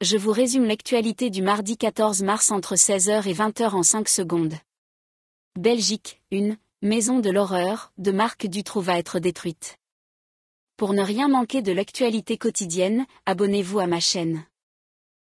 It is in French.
je vous résume l'actualité du mardi 14 mars entre 16h et 20h en 5 secondes. Belgique, une maison de l'horreur de Marc Dutroux va être détruite. Pour ne rien manquer de l'actualité quotidienne, abonnez-vous à ma chaîne.